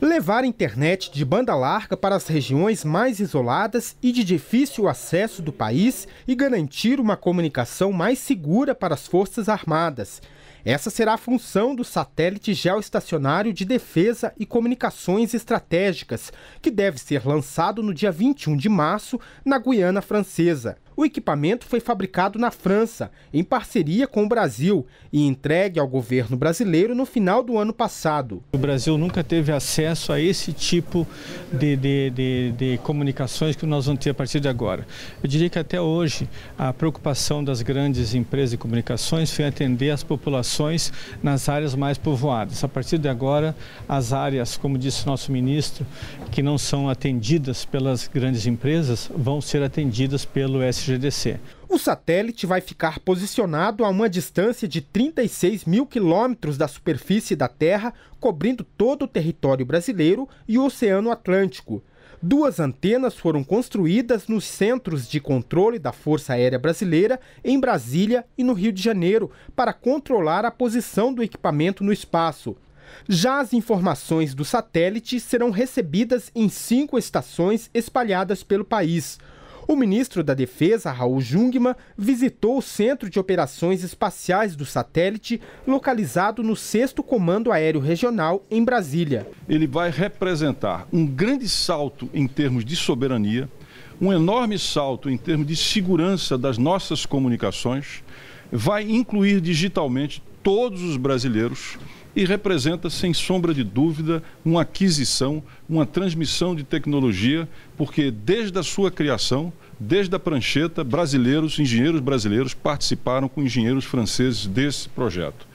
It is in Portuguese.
Levar internet de banda larga para as regiões mais isoladas e de difícil acesso do país e garantir uma comunicação mais segura para as Forças Armadas. Essa será a função do satélite geoestacionário de defesa e comunicações estratégicas, que deve ser lançado no dia 21 de março na Guiana Francesa. O equipamento foi fabricado na França, em parceria com o Brasil, e entregue ao governo brasileiro no final do ano passado. O Brasil nunca teve acesso a esse tipo de, de, de, de comunicações que nós vamos ter a partir de agora. Eu diria que até hoje a preocupação das grandes empresas de comunicações foi atender as populações nas áreas mais povoadas. A partir de agora, as áreas, como disse nosso ministro, que não são atendidas pelas grandes empresas, vão ser atendidas pelo SG. GDC. O satélite vai ficar posicionado a uma distância de 36 mil quilômetros da superfície da Terra, cobrindo todo o território brasileiro e o Oceano Atlântico. Duas antenas foram construídas nos centros de controle da Força Aérea Brasileira, em Brasília e no Rio de Janeiro, para controlar a posição do equipamento no espaço. Já as informações do satélite serão recebidas em cinco estações espalhadas pelo país. O ministro da Defesa, Raul Jungmann, visitou o Centro de Operações Espaciais do satélite, localizado no 6 Comando Aéreo Regional, em Brasília. Ele vai representar um grande salto em termos de soberania, um enorme salto em termos de segurança das nossas comunicações, vai incluir digitalmente todos os brasileiros e representa, sem sombra de dúvida, uma aquisição, uma transmissão de tecnologia, porque desde a sua criação, desde a prancheta, brasileiros, engenheiros brasileiros participaram com engenheiros franceses desse projeto.